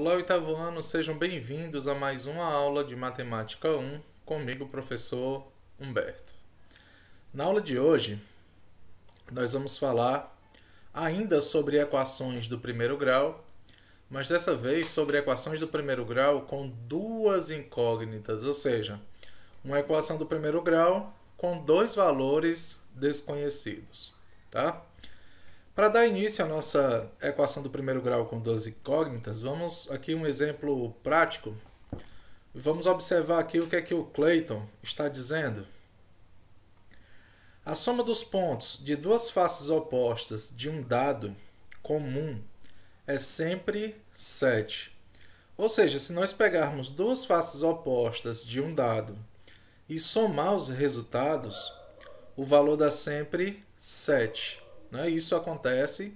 Olá, oitavo ano, sejam bem-vindos a mais uma aula de Matemática 1 comigo, professor Humberto. Na aula de hoje, nós vamos falar ainda sobre equações do primeiro grau, mas dessa vez sobre equações do primeiro grau com duas incógnitas, ou seja, uma equação do primeiro grau com dois valores desconhecidos, tá? Para dar início à nossa equação do primeiro grau com 12 incógnitas, vamos aqui um exemplo prático. Vamos observar aqui o que é que o Clayton está dizendo. A soma dos pontos de duas faces opostas de um dado comum é sempre 7. Ou seja, se nós pegarmos duas faces opostas de um dado e somar os resultados, o valor dá sempre 7. Né? Isso acontece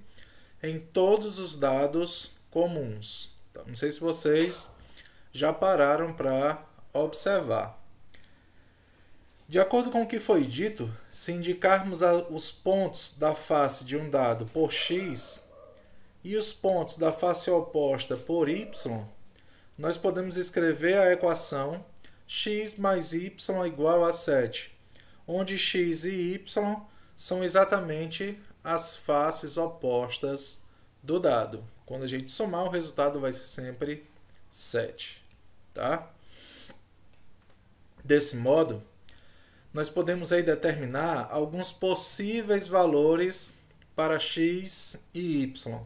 em todos os dados comuns. Então, não sei se vocês já pararam para observar. De acordo com o que foi dito, se indicarmos os pontos da face de um dado por x e os pontos da face oposta por y, nós podemos escrever a equação x mais y é igual a 7, onde x e y são exatamente as faces opostas do dado. Quando a gente somar, o resultado vai ser sempre 7. Tá? Desse modo, nós podemos aí determinar alguns possíveis valores para x e y.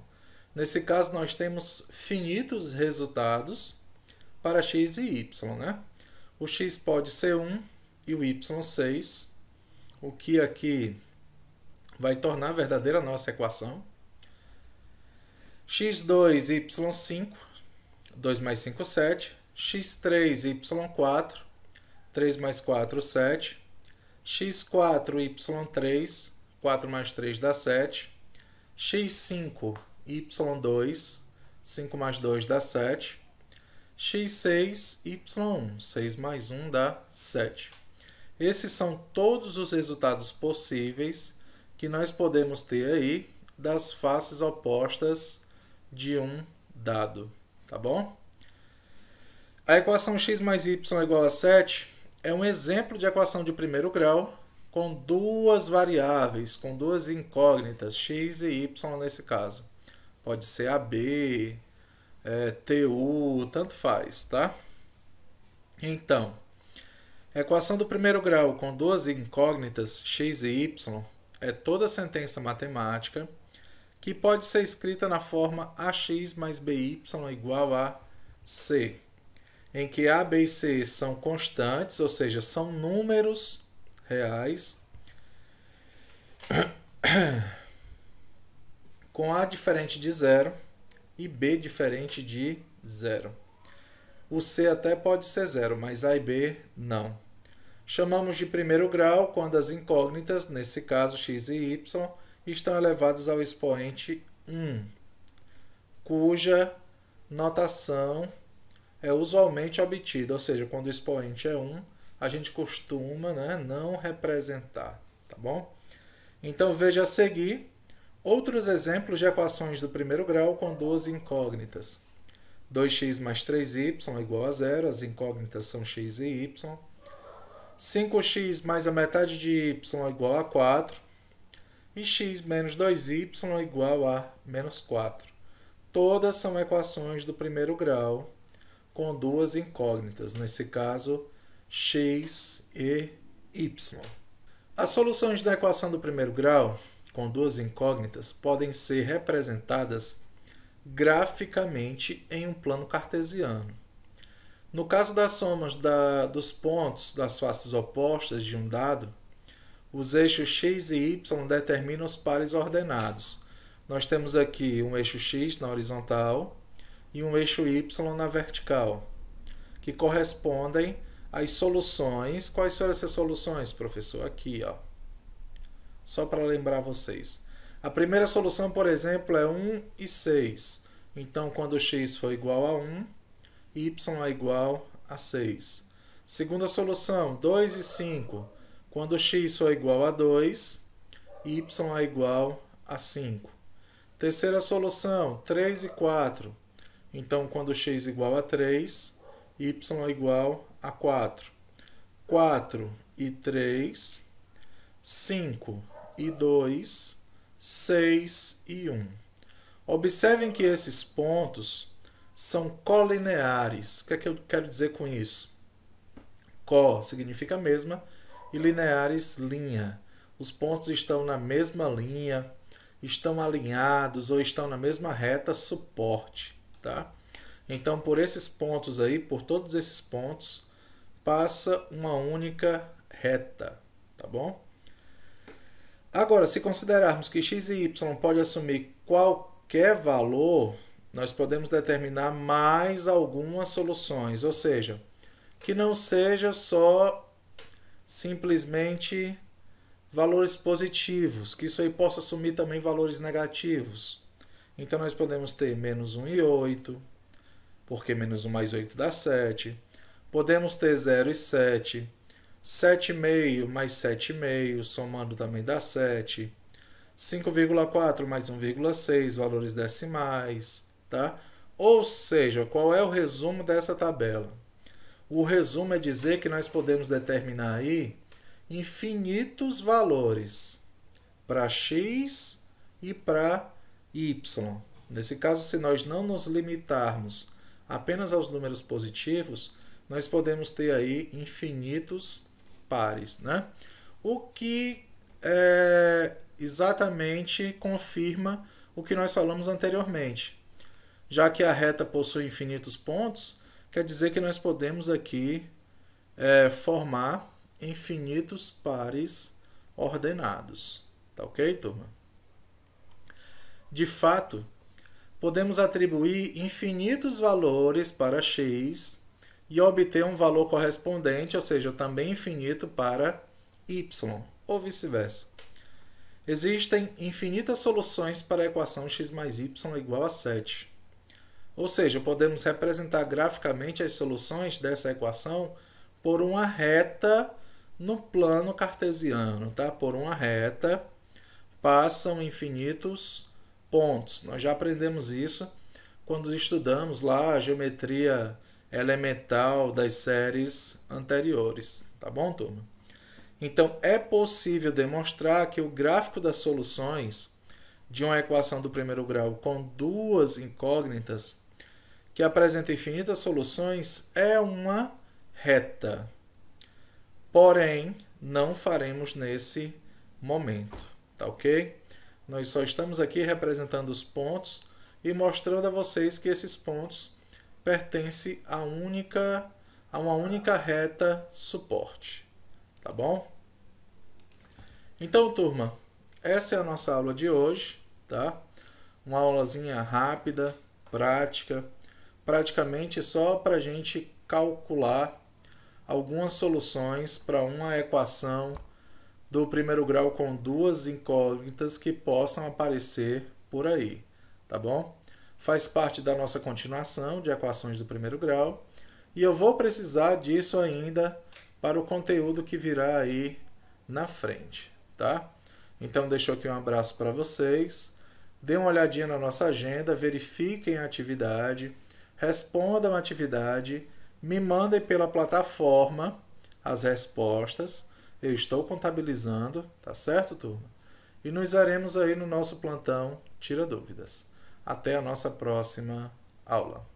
Nesse caso, nós temos finitos resultados para x e y. Né? O x pode ser 1 e o y 6, o que aqui vai tornar verdadeira a nossa equação. x2, y5, 2 mais 5, 7. x3, y4, 3 mais 4, 7. x4, y3, 4 mais 3 dá 7. x5, y2, 5 mais 2 dá 7. x6, y1, 6 mais 1 dá 7. Esses são todos os resultados possíveis que nós podemos ter aí das faces opostas de um dado, tá bom? A equação x mais y igual a 7 é um exemplo de equação de primeiro grau com duas variáveis, com duas incógnitas, x e y nesse caso. Pode ser AB, é, TU, tanto faz, tá? Então, equação do primeiro grau com duas incógnitas, x e y, é toda sentença matemática que pode ser escrita na forma ax mais by igual a c, em que a, b e c são constantes, ou seja, são números reais, com a diferente de zero e b diferente de zero. O c até pode ser zero, mas a e b não. Chamamos de primeiro grau quando as incógnitas, nesse caso x e y, estão elevadas ao expoente 1, cuja notação é usualmente obtida, ou seja, quando o expoente é 1, a gente costuma né, não representar, tá bom? Então veja a seguir outros exemplos de equações do primeiro grau com duas incógnitas. 2x mais 3y igual a zero, as incógnitas são x e y. 5x mais a metade de y é igual a 4 e x menos 2y é igual a menos 4. Todas são equações do primeiro grau com duas incógnitas, nesse caso x e y. As soluções da equação do primeiro grau com duas incógnitas podem ser representadas graficamente em um plano cartesiano. No caso das somas da, dos pontos das faces opostas de um dado, os eixos x e y determinam os pares ordenados. Nós temos aqui um eixo x na horizontal e um eixo y na vertical, que correspondem às soluções. Quais são essas soluções, professor? Aqui, ó. só para lembrar vocês. A primeira solução, por exemplo, é 1 e 6. Então, quando x for igual a 1, y é igual a 6. Segunda solução, 2 e 5. Quando x for igual a 2, y é igual a 5. Terceira solução, 3 e 4. Então, quando x é igual a 3, y é igual a 4. 4 e 3, 5 e 2, 6 e 1. Observem que esses pontos são colineares. O que é que eu quero dizer com isso? Co significa mesma e lineares, linha. Os pontos estão na mesma linha, estão alinhados ou estão na mesma reta suporte, tá? Então, por esses pontos aí, por todos esses pontos, passa uma única reta, tá bom? Agora, se considerarmos que x e y pode assumir qualquer valor, nós podemos determinar mais algumas soluções, ou seja, que não seja só simplesmente valores positivos, que isso aí possa assumir também valores negativos. Então nós podemos ter menos 1 e 8, porque menos 1 mais 8 dá 7. Podemos ter 0 e 7. 7,5 mais 7,5, somando também dá 7. 5,4 mais 1,6, valores decimais. Tá? Ou seja, qual é o resumo dessa tabela? O resumo é dizer que nós podemos determinar aí infinitos valores para x e para y. Nesse caso, se nós não nos limitarmos apenas aos números positivos, nós podemos ter aí infinitos pares. Né? O que é, exatamente confirma o que nós falamos anteriormente já que a reta possui infinitos pontos, quer dizer que nós podemos aqui é, formar infinitos pares ordenados. Tá ok, turma? De fato, podemos atribuir infinitos valores para x e obter um valor correspondente, ou seja, também infinito para y, ou vice-versa. Existem infinitas soluções para a equação x mais y igual a 7. Ou seja, podemos representar graficamente as soluções dessa equação por uma reta no plano cartesiano, tá? Por uma reta passam infinitos pontos. Nós já aprendemos isso quando estudamos lá a geometria elemental das séries anteriores, tá bom, turma? Então, é possível demonstrar que o gráfico das soluções de uma equação do primeiro grau com duas incógnitas que apresenta infinitas soluções é uma reta. Porém, não faremos nesse momento, tá ok? Nós só estamos aqui representando os pontos e mostrando a vocês que esses pontos pertencem a, única, a uma única reta suporte, tá bom? Então, turma, essa é a nossa aula de hoje, tá? Uma aulazinha rápida, prática, praticamente só para a gente calcular algumas soluções para uma equação do primeiro grau com duas incógnitas que possam aparecer por aí, tá bom? Faz parte da nossa continuação de equações do primeiro grau e eu vou precisar disso ainda para o conteúdo que virá aí na frente, tá? Então deixo aqui um abraço para vocês. Dê uma olhadinha na nossa agenda, verifiquem a atividade responda uma atividade, me mandem pela plataforma as respostas. Eu estou contabilizando, tá certo, turma? E nos veremos aí no nosso plantão Tira Dúvidas. Até a nossa próxima aula.